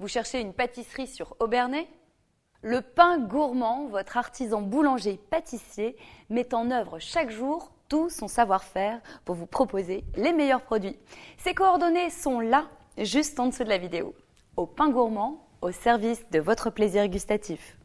Vous cherchez une pâtisserie sur Aubernay Le pain gourmand, votre artisan boulanger-pâtissier, met en œuvre chaque jour tout son savoir-faire pour vous proposer les meilleurs produits. Ses coordonnées sont là, juste en dessous de la vidéo. Au pain gourmand, au service de votre plaisir gustatif.